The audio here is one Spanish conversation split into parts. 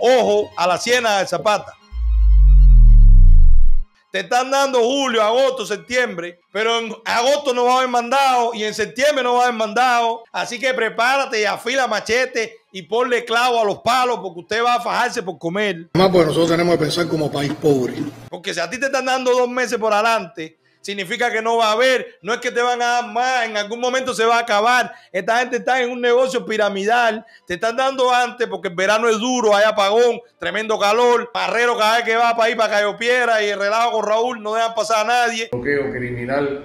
ojo a la siena de Zapata. Te están dando julio, agosto, septiembre, pero en agosto no va a haber mandado y en septiembre no va a haber mandado. Así que prepárate y afila machete y ponle clavo a los palos porque usted va a fajarse por comer. Además, nosotros tenemos que pensar como país pobre. Porque si a ti te están dando dos meses por adelante significa que no va a haber, no es que te van a dar más, en algún momento se va a acabar. Esta gente está en un negocio piramidal, te están dando antes porque el verano es duro, hay apagón, tremendo calor, barrero cada vez que va para ahí, para Cayo Piedra y el relajo con Raúl, no dejan pasar a nadie. Un bloqueo criminal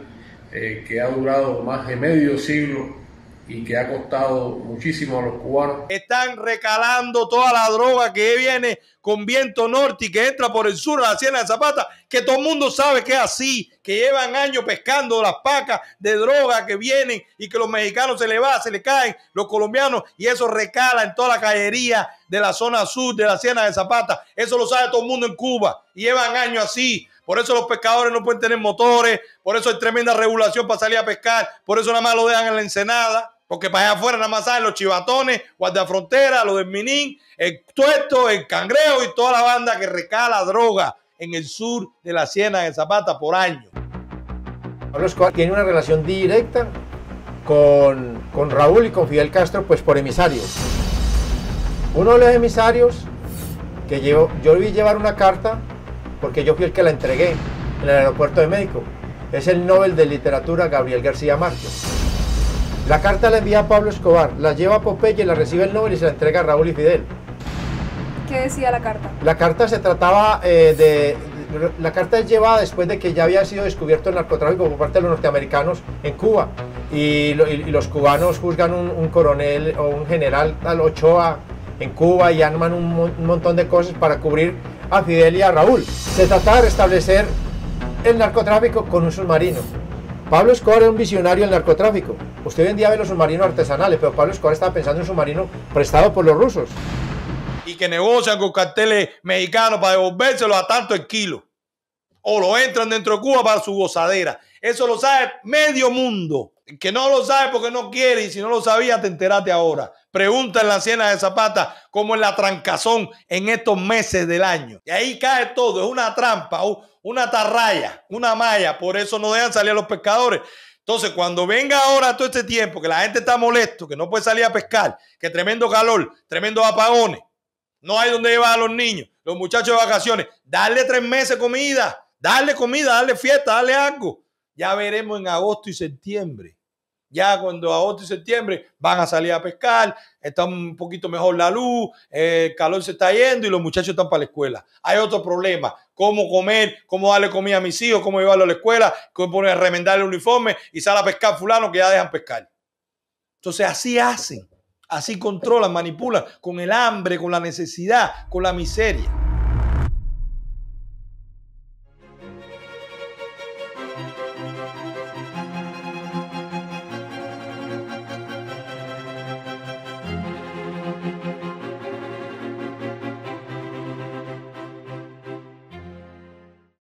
eh, que ha durado más de medio siglo y que ha costado muchísimo a los cubanos. Están recalando toda la droga que viene con viento norte y que entra por el sur a la Siena de Zapata, que todo el mundo sabe que es así, que llevan años pescando las pacas de droga que vienen y que los mexicanos se le va, se le caen, los colombianos, y eso recala en toda la callería de la zona sur de la Siena de Zapata. Eso lo sabe todo el mundo en Cuba llevan años así. Por eso los pescadores no pueden tener motores, por eso hay tremenda regulación para salir a pescar, por eso nada más lo dejan en la ensenada. Porque para allá afuera nada más saben los chivatones, guardia frontera, los del Minín, el tuerto, el cangreo y toda la banda que recala droga en el sur de la Siena de Zapata por año. Pablo Escobar tiene una relación directa con, Raúl y con Fidel Castro, pues por emisarios. Uno de los emisarios que llevo, yo vi llevar una carta, porque yo fui el que la entregué en el aeropuerto de México, es el Nobel de Literatura Gabriel García Márquez. La carta la envía Pablo Escobar, la lleva a Popeye, la recibe el Nobel y se la entrega a Raúl y Fidel. ¿Qué decía la carta? La carta se trataba eh, de... La carta es llevada después de que ya había sido descubierto el narcotráfico por parte de los norteamericanos en Cuba. Y, los cubanos juzgan un, coronel o un general tal Ochoa en Cuba y arman un, un montón de cosas para cubrir a Fidel y a Raúl. Se trataba de restablecer el narcotráfico con un submarino. Pablo Escobar es un visionario del narcotráfico. Usted vendía en día ve los submarinos artesanales, pero Pablo Escobar estaba pensando en submarinos submarino prestado por los rusos. Y que negocian con carteles mexicanos para devolvérselo a tanto el kilo. O lo entran dentro de Cuba para su gozadera. Eso lo sabe medio mundo. que no lo sabe porque no quiere y si no lo sabía te enteraste ahora. Pregunta en la siena de Zapata cómo es la trancazón en estos meses del año. Y ahí cae todo, es una trampa, una tarraya, una malla. Por eso no dejan salir a los pescadores. Entonces, cuando venga ahora todo este tiempo, que la gente está molesto, que no puede salir a pescar, que tremendo calor, tremendo apagones, no hay donde llevar a los niños, los muchachos de vacaciones, darle tres meses comida, darle comida, darle fiesta, darle algo. Ya veremos en agosto y septiembre ya cuando 8 de septiembre van a salir a pescar, está un poquito mejor la luz, el calor se está yendo y los muchachos están para la escuela. Hay otro problema, cómo comer, cómo darle comida a mis hijos, cómo llevarlo a la escuela, cómo poner, remendar el uniforme y sale a pescar fulano que ya dejan pescar. Entonces así hacen, así controlan, manipulan con el hambre, con la necesidad, con la miseria.